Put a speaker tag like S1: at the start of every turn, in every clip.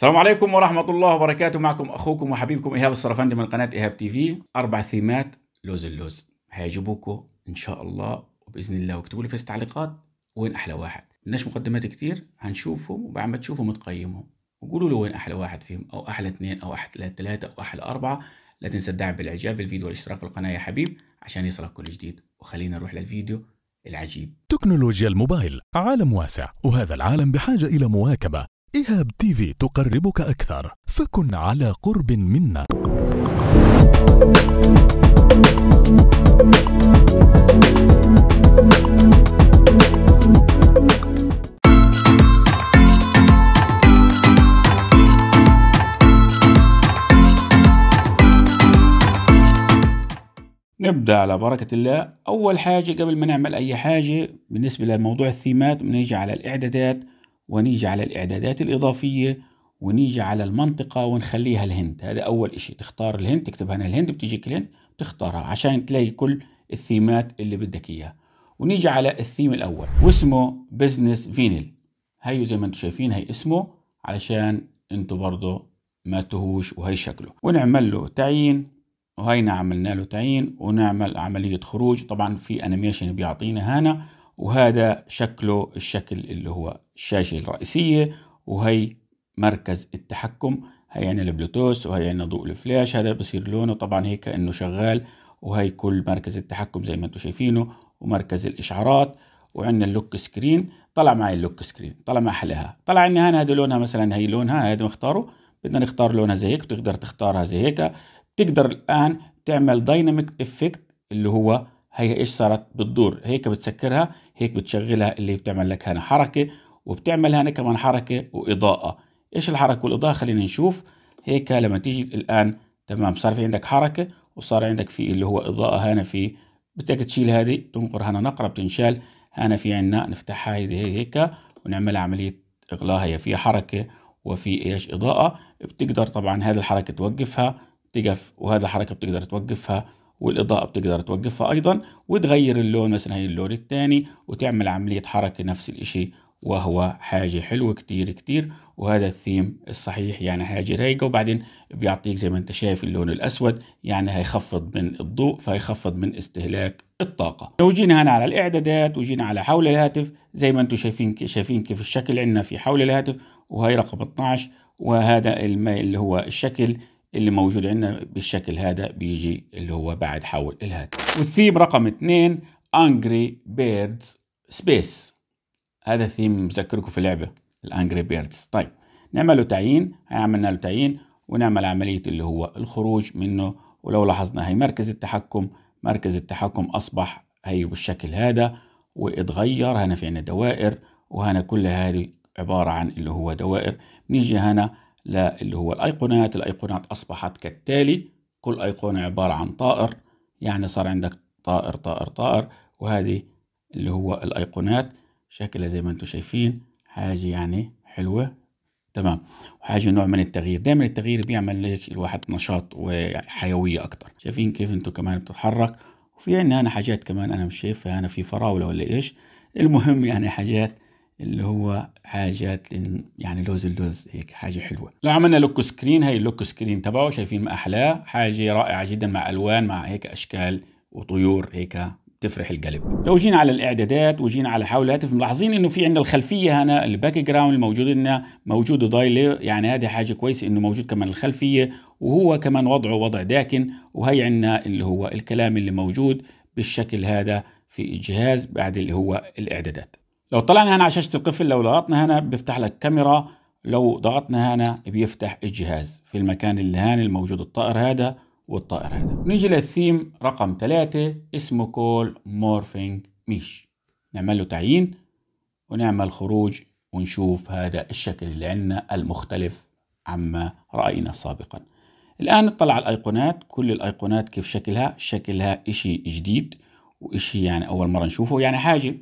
S1: السلام عليكم ورحمة الله وبركاته معكم أخوكم وحبيبكم إيهاب الصرفاندي من قناة إيهاب تي في أربع ثيمات لوز اللوز هيعجبوكوا إن شاء الله وبإذن الله واكتبوا لي في التعليقات وين أحلى واحد ملناش مقدمات كتير هنشوفهم وبعد ما تشوفهم تقيمهم وقولوا له وين أحلى واحد فيهم أو أحلى اثنين أو أحلى ثلاثة أو أحلى أربعة لا تنسى الدعم بالإعجاب بالفيديو والاشتراك في القناة يا حبيب عشان يصلك كل جديد وخلينا نروح للفيديو العجيب تكنولوجيا الموبايل عالم واسع وهذا العالم بحاجة إلى مواكبة إيهاب تيفي تقربك أكثر فكن على قرب منا نبدأ على بركة الله أول حاجة قبل ما نعمل أي حاجة بالنسبة لموضوع الثيمات بنيجي على الإعدادات ونيجي على الإعدادات الإضافية ونيجي على المنطقة ونخليها الهند هذا أول إشي تختار الهند تكتب هنا الهند بتجيك الهند تختارها عشان تلاقي كل الثيمات اللي بدك إياها ونيجي على الثيم الأول واسمه بزنس فينيل هيو زي ما انتم شايفين هي اسمه علشان انتم برضه ما تهوش وهي شكله ونعمل له تعيين وهينا عملنا له تعيين ونعمل عملية خروج طبعا في انيميشن بيعطينا هنا وهذا شكله الشكل اللي هو الشاشة الرئيسية وهي مركز التحكم هي عنا البلوتوث وهي عنا ضوء الفلاش هذا بصير لونه طبعا هيك انه شغال وهي كل مركز التحكم زي ما انتم شايفينه ومركز الاشعارات وعندنا اللوك سكرين طلع معي اللوك سكرين طلع ما احلاها طلع عندنا هنا هذا لونها مثلا هي لونها هذا مختاره بدنا نختار لونها زي هيك بتقدر تختارها زي هيك بتقدر الان تعمل دايناميك افكت اللي هو هي ايش صارت بتدور هيك بتسكرها هيك بتشغلها اللي بتعمل لك هنا حركة وبتعمل هنا كمان حركة وإضاءة ايش الحركة والإضاءة خلينا نشوف هيك لما تيجي الآن تمام صار في عندك حركة وصار عندك في اللي هو إضاءة هنا في بدك تشيل هذه تنقر هنا نقرة بتنشال هنا في عنا نفتحها هيدي هيك ونعملها عملية إغلاها هي فيها حركة وفي ايش إضاءة بتقدر طبعا هذه الحركة توقفها تقف وهذا الحركة بتقدر توقفها والاضاءه بتقدر توقفها ايضا وتغير اللون مثلا هي اللون الثاني وتعمل عمليه حركه نفس الاشي وهو حاجة حلوة كتير كتير وهذا الثيم الصحيح يعني حاجة رايقة وبعدين بيعطيك زي ما انت شايف اللون الأسود يعني هيخفض من الضوء فهيخفض من استهلاك الطاقة لو جينا هنا على الإعدادات وجينا على حول الهاتف زي ما انتم شايفين شايفين كيف الشكل عندنا في حول الهاتف وهي رقم 12 وهذا اللي هو الشكل اللي موجود عندنا بالشكل هذا بيجي اللي هو بعد حول الهاتف والثيم رقم اثنين انجري بيردز سبيس هذا الثيم مذكركم في لعبه الانجري بيردز طيب نعمله تعيين عملنا له تعيين ونعمل عمليه اللي هو الخروج منه ولو لاحظنا هي مركز التحكم مركز التحكم اصبح هي بالشكل هذا واتغير هنا في عندنا دوائر وهنا كل هذه عباره عن اللي هو دوائر نيجي هنا لا اللي هو الأيقونات الأيقونات أصبحت كالتالي كل أيقونة عبارة عن طائر يعني صار عندك طائر طائر طائر وهذه اللي هو الأيقونات شكلها زي ما انتم شايفين حاجة يعني حلوة تمام وحاجة نوع من التغيير دايما التغيير بيعمل لك الواحد نشاط وحيوية أكتر شايفين كيف انتم كمان بتتحرك وفي عندنا هنا حاجات كمان أنا مش شايفها أنا في فراولة ولا إيش المهم يعني حاجات اللي هو حاجات يعني لوز اللوز هيك حاجه حلوه لو عملنا لوك سكرين هي اللوك سكرين تبعه شايفين ما احلاه حاجه رائعه جدا مع الوان مع هيك اشكال وطيور هيك تفرح القلب لو جينا على الاعدادات وجينا على حول الهاتف ملاحظين انه في عندنا الخلفيه هنا الباك جراوند الموجود عندنا موجود ضايله يعني هذه حاجه كويسه انه موجود كمان الخلفيه وهو كمان وضعه وضع داكن وهي عندنا اللي هو الكلام اللي موجود بالشكل هذا في الجهاز بعد اللي هو الاعدادات لو طلعنا هنا على شاشه القفل لو ضغطنا هنا بيفتح لك كاميرا لو ضغطنا هنا بيفتح الجهاز في المكان اللي هان الموجود الطائر هذا والطائر هذا نيجي للثيم رقم ثلاثة اسمه كول مورفينج ميش نعمل له تعيين ونعمل خروج ونشوف هذا الشكل اللي عندنا المختلف عما رأينا سابقا الآن نطلع على الأيقونات كل الأيقونات كيف شكلها شكلها إشي جديد وإشي يعني أول مرة نشوفه يعني حاجة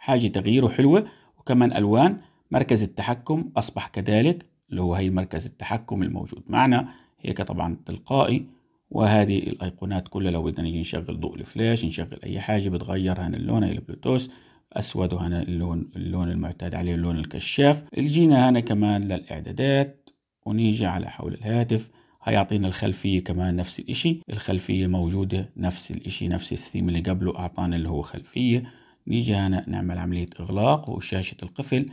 S1: حاجة تغييره حلوة وكمان ألوان مركز التحكم أصبح كذلك اللي هو هي مركز التحكم الموجود معنا هيك طبعا تلقائي وهذه الأيقونات كلها لو بدنا نيجي نشغل ضوء الفلاش نشغل أي حاجة بتغير هنا اللون هي البلوتوث أسود وهنا اللون اللون المعتاد عليه اللون الكشاف الجينا هنا كمان للإعدادات ونيجي على حول الهاتف هيعطينا الخلفية كمان نفس الإشي الخلفية موجودة نفس الإشي نفس الثيم اللي قبله أعطانا اللي هو خلفية نيجي هنا نعمل عملية إغلاق وشاشة القفل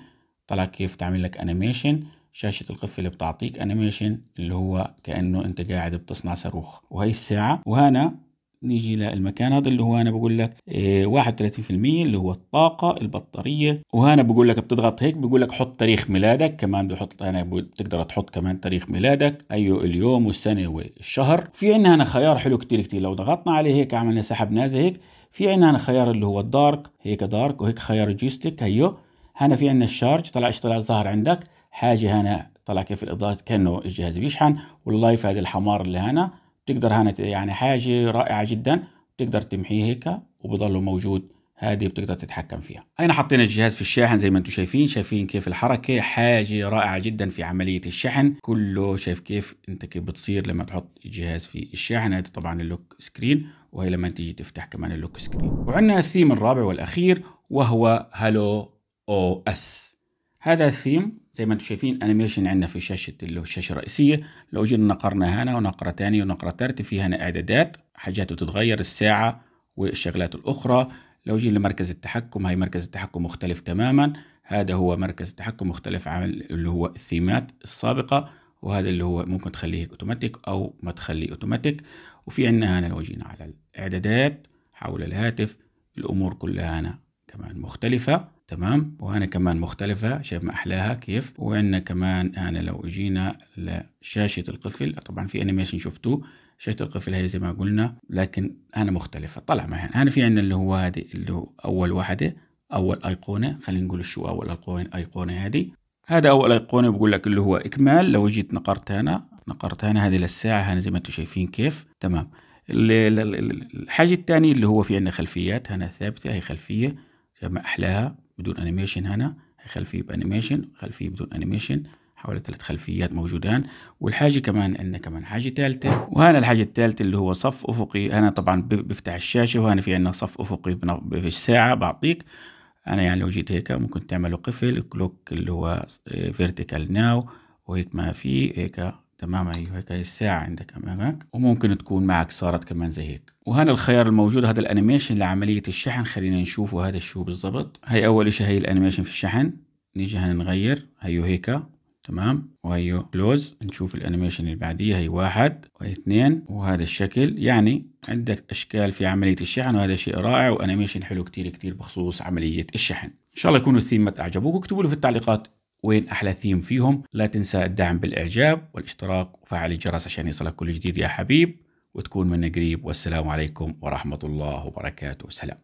S1: طلع كيف تعمل لك أنيميشن شاشة القفل بتعطيك أنيميشن اللي هو كأنه أنت قاعد بتصنع صاروخ وهي الساعة وهنا نيجي للمكان هذا اللي هو انا بقول لك 31% إيه، اللي هو الطاقه البطاريه وهنا بقول لك بتضغط هيك بقول لك حط تاريخ ميلادك كمان بحط انا بتقدر تحط كمان تاريخ ميلادك ايوه اليوم والسنه والشهر في عندنا هنا خيار حلو كتير كتير لو ضغطنا عليه هيك عملنا سحب نازل هيك في عندنا هنا خيار اللي هو الدارك هيك دارك وهيك خيار جويستيك هيو هنا في عندنا الشارج طلع ايش طلع ظهر عندك حاجه هنا طلع كيف الاضاءه كانه الجهاز بيشحن واللايف هذا الحمار اللي هنا تقدر هانت يعني حاجة رائعة جدا تقدر تمحيه هيك وبضله موجود هذه بتقدر تتحكم فيها هنا حطينا الجهاز في الشاحن زي ما انتم شايفين شايفين كيف الحركة حاجة رائعة جدا في عملية الشحن كله شايف كيف انت كيف بتصير لما تحط الجهاز في الشاحن هذا طبعا اللوك سكرين وهي لما تيجي تفتح كمان اللوك سكرين وعندنا الثيم الرابع والاخير وهو هالو او اس هذا الثيم زي ما انتم شايفين انيميشن عندنا في شاشه اللي هو الشاشه الرئيسيه لو جينا نقرنا هنا ونقره ثانيه ونقره ثالثه في هنا اعدادات حاجات بتتغير الساعه والشغلات الاخرى لو جينا لمركز التحكم هاي مركز التحكم مختلف تماما هذا هو مركز التحكم مختلف عن اللي هو الثيمات السابقه وهذا اللي هو ممكن تخليه اوتوماتيك او ما تخليه اوتوماتيك وفي عندنا هنا لو جينا على الاعدادات حول الهاتف الامور كلها هنا كمان مختلفة تمام وهنا كمان مختلفة شايف ما أحلاها كيف وعندنا كمان هنا لو جينا لشاشة القفل طبعا في أنيميشن شفتوه شاشة القفل هي زي ما قلنا لكن هنا مختلفة طلع معي هنا في عندنا اللي هو هذه اللي هو أول واحدة أول أيقونة خلينا نقول شو أول أيقونة هذه هذا أول أيقونة بقول لك اللي هو إكمال لو جيت نقرت هنا نقرت هنا هذه للساعة هنا زي ما أنتم شايفين كيف تمام الحاجة الثانية اللي هو في عندنا خلفيات هنا ثابتة هي خلفية كما أحلاها بدون أنيميشن هنا خلفية بأنيميشن خلفية بدون أنيميشن حوالي ثلاث خلفيات موجودان والحاجة كمان عندنا كمان حاجة ثالثة وهنا الحاجة الثالثة اللي هو صف أفقي أنا طبعا بفتح الشاشة وهنا في عندنا صف أفقي في الساعة بعطيك أنا يعني لو جيت هيك ممكن تعمله قفل كلوك اللي هو فيرتيكال آه، ناو وهيك ما في هيك تمام هي أيوة، هيك هي الساعة عندك أمامك وممكن تكون معك صارت كمان زي هيك وهنا الخيار الموجود هذا الأنيميشن لعملية الشحن خلينا نشوفه هذا شو بالضبط هي أول شيء هي الأنيميشن في الشحن نيجي هنغير هيو هيك تمام وهيو كلوز نشوف الانيميشن اللي بعديه هي واحد وهي اثنين وهذا الشكل يعني عندك اشكال في عمليه الشحن وهذا شيء رائع وانيميشن حلو كتير كتير بخصوص عمليه الشحن ان شاء الله يكونوا الثيمة اعجبوك واكتبوا لي في التعليقات وين أحلى ثيم فيهم لا تنسى الدعم بالإعجاب والاشتراك وفعل الجرس عشان يصلك كل جديد يا حبيب وتكون منا قريب والسلام عليكم ورحمة الله وبركاته سلام